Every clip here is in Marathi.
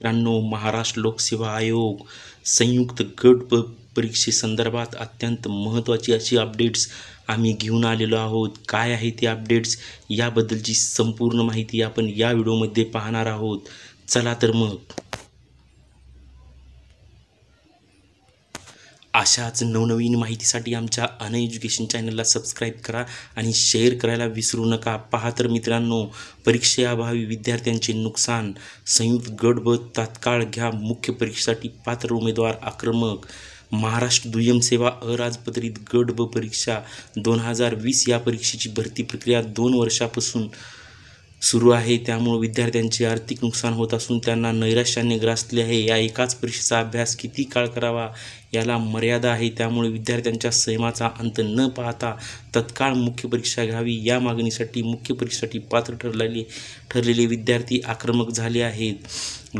मित्रांनो महाराष्ट्र लोकसेवा आयोग संयुक्त गट परीक्षेसंदर्भात अत्यंत महत्त्वाची अशी अपडेट्स आम्ही घेऊन आलेलो आहोत काय आहे ते अपडेट्स याबद्दलची संपूर्ण माहिती आपण या व्हिडिओमध्ये पाहणार आहोत चला तर मग अशाच नवनवीन माहितीसाठी आमच्या अन एज्युकेशन चॅनलला सबस्क्राईब करा आणि शेअर करायला विसरू नका पहा तर मित्रांनो परीक्षेअभावी विद्यार्थ्यांचे नुकसान संयुक्त ब तात्काळ घ्या मुख्य परीक्षेसाठी पात्र उमेदवार आक्रमक महाराष्ट्र दुय्यम सेवा अराजपत्रित गट ब परीक्षा दोन हजार वीस या परीक्षेची भरती प्रक्रिया दोन वर्षापासून सुरू आहे त्यामुळे विद्यार्थ्यांचे आर्थिक नुकसान होत असून त्यांना नैराश्याने ग्रासले आहे या एकाच परीक्षेचा अभ्यास किती काळ करावा याला मर्यादा आहे त्यामुळे विद्यार्थ्यांच्या सैमाचा अंत न पाहता तत्काळ मुख्य परीक्षा घ्यावी या मागणीसाठी मुख्य परीक्षेसाठी पात्र ठरलेले ठरलेले विद्यार्थी आक्रमक झाले आहेत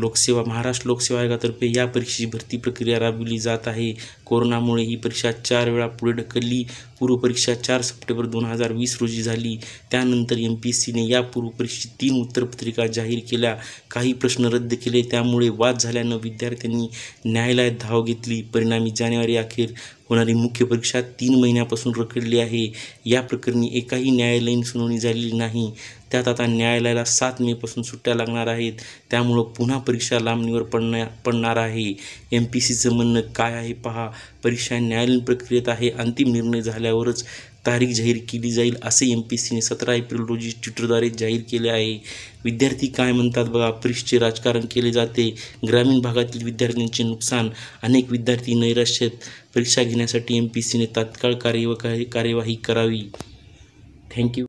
लोकसेवा महाराष्ट्र लोकसेवा आयोगातर्फे या परीक्षेची भरती प्रक्रिया राबविली जात आहे कोरोनामुळे ही परीक्षा चार वेळा पुढे ढकलली पूर्वपरीक्षा चार सप्टेंबर दोन हजार वीस रोजी झाली त्यानंतर एम पी एस सीने या पूर्वपरीक्षेची तीन उत्तरपत्रिका जाहीर केल्या काही प्रश्न रद्द केले त्यामुळे वाद झाल्यानं विद्यार्थ्यांनी न्यायालयात धाव घेतली परिणामी আগামী জানুয়ারি আখির होणारी मुख्य परीक्षा तीन महिन्यापासून रखडली आहे या प्रकरणी एकाही न्यायालयीन सुनावणी झालेली नाही त्यात आता न्यायालयाला सात मेपासून सुट्ट्या लागणार आहेत त्यामुळं पुन्हा परीक्षा लांबणीवर पडण्या पडणार आहे एम पी सीचं म्हणणं काय आहे पहा परीक्षा न्यायालयीन प्रक्रियेत आहे अंतिम निर्णय झाल्यावरच तारीख जाहीर केली जाईल असे एम पी सीने सतरा एप्रिल रोजी ट्विटरद्वारे जाहीर केले आहे विद्यार्थी काय म्हणतात बघा परीक्षेचे राजकारण केले जाते ग्रामीण भागातील विद्यार्थ्यांचे नुकसान अनेक विद्यार्थी नैराश्यत परीक्षा घेण्यासाठी एम पी सीने तात्काळ कार्यवाही करावी थँक्यू